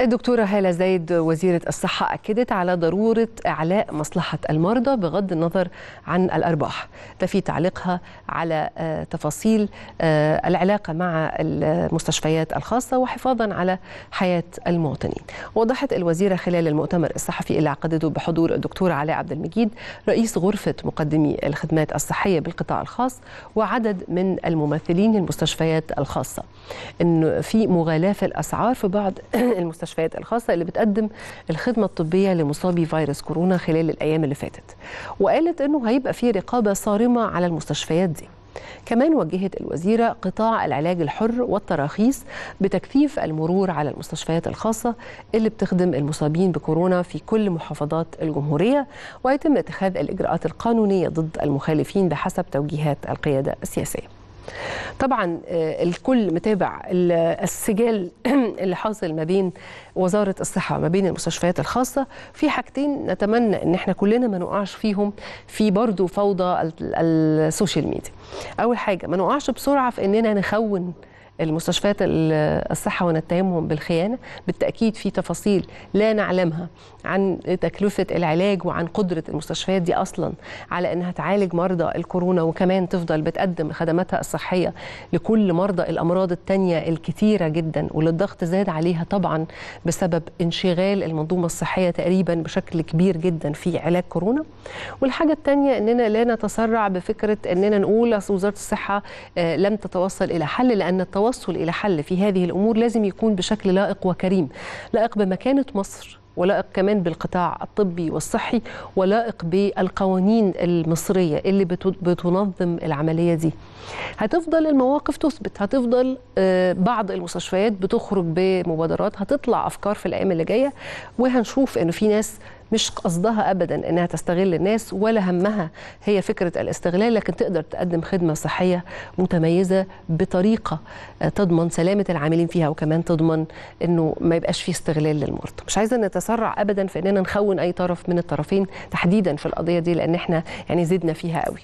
الدكتورة هالة زايد وزيرة الصحة أكدت على ضرورة إعلاء مصلحة المرضى بغض النظر عن الأرباح ده في تعليقها على آه، تفاصيل آه، العلاقة مع المستشفيات الخاصة وحفاظا على حياة المواطنين وضحت الوزيرة خلال المؤتمر الصحفي اللي عقدته بحضور الدكتور علاء عبد المجيد رئيس غرفة مقدمي الخدمات الصحية بالقطاع الخاص وعدد من الممثلين المستشفيات الخاصة إنه في مغالاة في الأسعار في بعض المستشفيات المستشفيات الخاصه اللي بتقدم الخدمه الطبيه لمصابي فيروس كورونا خلال الايام اللي فاتت وقالت انه هيبقى في رقابه صارمه على المستشفيات دي كمان وجهت الوزيرة قطاع العلاج الحر والتراخيص بتكثيف المرور على المستشفيات الخاصة اللي بتخدم المصابين بكورونا في كل محافظات الجمهورية ويتم اتخاذ الإجراءات القانونية ضد المخالفين بحسب توجيهات القيادة السياسية طبعا آه، الكل متابع السجال اللي حاصل ما بين وزاره الصحه ما بين المستشفيات الخاصه في حاجتين نتمنى ان احنا كلنا ما نقعش فيهم في برضو فوضى السوشيال ميديا اول حاجه ما نقعش بسرعه في اننا نخون المستشفيات الصحه ونتهمهم بالخيانه بالتاكيد في تفاصيل لا نعلمها عن تكلفه العلاج وعن قدره المستشفيات دي اصلا على انها تعالج مرضى الكورونا وكمان تفضل بتقدم خدماتها الصحيه لكل مرضى الامراض الثانيه الكثيره جدا والضغط زاد عليها طبعا بسبب انشغال المنظومه الصحيه تقريبا بشكل كبير جدا في علاج كورونا والحاجه الثانيه اننا لا نتسرع بفكره اننا نقول وزاره الصحه آه، لم تتوصل الى حل لان التوصل التوصل إلى حل في هذه الأمور لازم يكون بشكل لائق وكريم لائق بمكانة مصر ولائق كمان بالقطاع الطبي والصحي ولائق بالقوانين المصرية اللي بتنظم العملية دي هتفضل المواقف تثبت هتفضل آه، بعض المستشفيات بتخرج بمبادرات هتطلع أفكار في الأيام اللي جاية وهنشوف أنه في ناس مش قصدها ابدا انها تستغل الناس ولا همها هي فكره الاستغلال لكن تقدر تقدم خدمه صحيه متميزه بطريقه آه، تضمن سلامه العاملين فيها وكمان تضمن انه ما يبقاش في استغلال للمرضى مش عايزه نتسرع ابدا في اننا نخون اي طرف من الطرفين تحديدا في القضيه دي لان احنا يعني زدنا فيها قوي